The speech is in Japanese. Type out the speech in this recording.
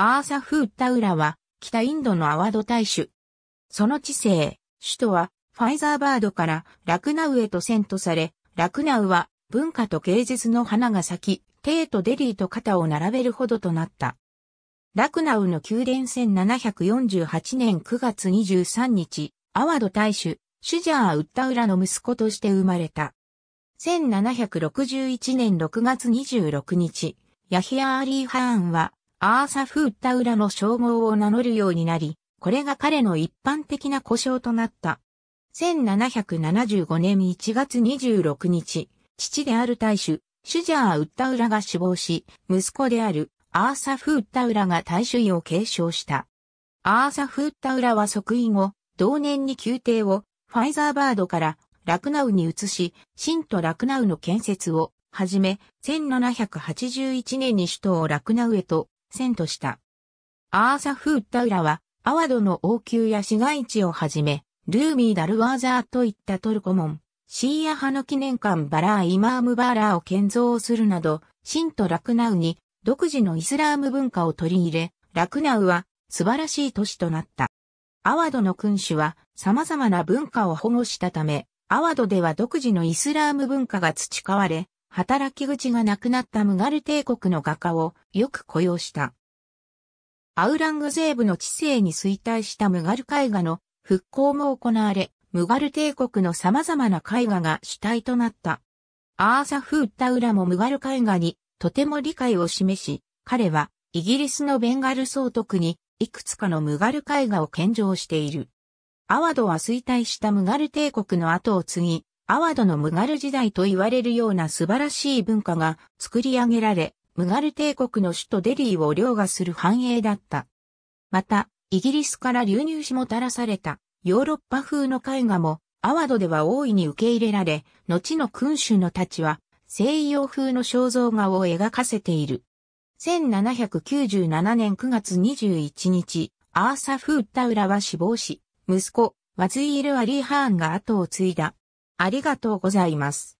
アーサフー・タウラは、北インドのアワド大使。その地勢、首都は、ファイザーバードからラクナウへと遷都され、ラクナウは文化と芸術の花が咲き、テーとデリーと肩を並べるほどとなった。ラクナウの宮殿1748年9月23日、アワド大主、シュジャー・ウッタウラの息子として生まれた。1761年6月26日、ヤヒアアリー・ハーンはアーサ・フーッタウラの称号を名乗るようになり、これが彼の一般的な呼称となった。1775年1月26日、父である大主、シュジャー・ウッタウラが死亡し、息子であるアーサ・フーッタウラが大主位を継承した。アーサ・フーッタウラは即位後、同年に宮廷をファイザーバードからラクナウに移し、新都ラクナウの建設をはじめ、1781年に首都をラクナウへと遷都した。アーサフ・ー・ッタウラは、アワドの王宮や市街地をはじめ、ルーミー・ダルワーザーといったトルコモン、シーア派の記念館バラー・イマーム・バーラーを建造するなど、ン都ラクナウに独自のイスラーム文化を取り入れ、ラクナウは素晴らしい都市となった。アワドの君主は様々な文化を保護したため、アワドでは独自のイスラーム文化が培われ、働き口がなくなったムガル帝国の画家をよく雇用した。アウラングゼーブの知性に衰退したムガル絵画の復興も行われ、ムガル帝国の様々な絵画が主体となった。アーサフー・タウラもムガル絵画にとても理解を示し、彼はイギリスのベンガル総督にいくつかのムガル絵画を献上している。アワドは衰退したムガル帝国の後を継ぎ、アワドのムガル時代と言われるような素晴らしい文化が作り上げられ、ムガル帝国の首都デリーを凌駕する繁栄だった。また、イギリスから流入しもたらされたヨーロッパ風の絵画もアワドでは大いに受け入れられ、後の君主のたちは西洋風の肖像画を描かせている。1797年9月21日、アーサフ・ー・タウラは死亡し、息子、ワズイール・アリー・ハーンが後を継いだ。ありがとうございます。